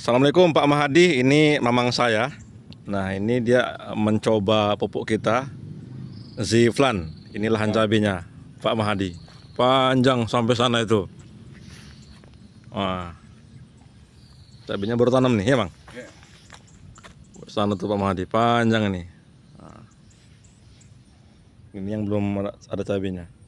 Assalamualaikum Pak Mahadi, ini mamang saya. Nah ini dia mencoba pupuk kita Ziflan. Ini lahan cabenya Pak Mahadi. Panjang sampai sana itu. Wah. Cabenya baru tanam nih ya bang. Sana ya. tuh Pak Mahadi, panjang ini. Ini yang belum ada cabenya.